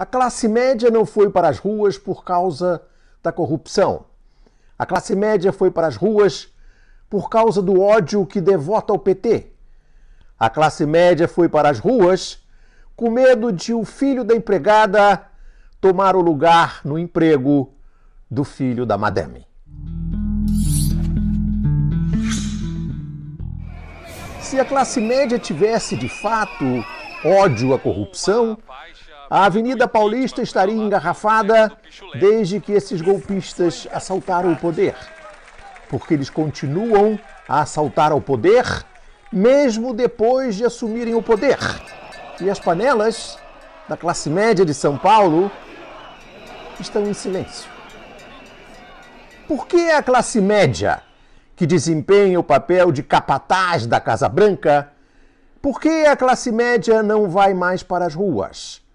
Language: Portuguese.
A classe média não foi para as ruas por causa da corrupção. A classe média foi para as ruas por causa do ódio que devota ao PT. A classe média foi para as ruas com medo de o filho da empregada tomar o lugar no emprego do filho da madame. Se a classe média tivesse de fato ódio à corrupção, a Avenida Paulista estaria engarrafada desde que esses golpistas assaltaram o poder. Porque eles continuam a assaltar ao poder, mesmo depois de assumirem o poder. E as panelas da classe média de São Paulo estão em silêncio. Por que a classe média, que desempenha o papel de capataz da Casa Branca, por que a classe média não vai mais para as ruas?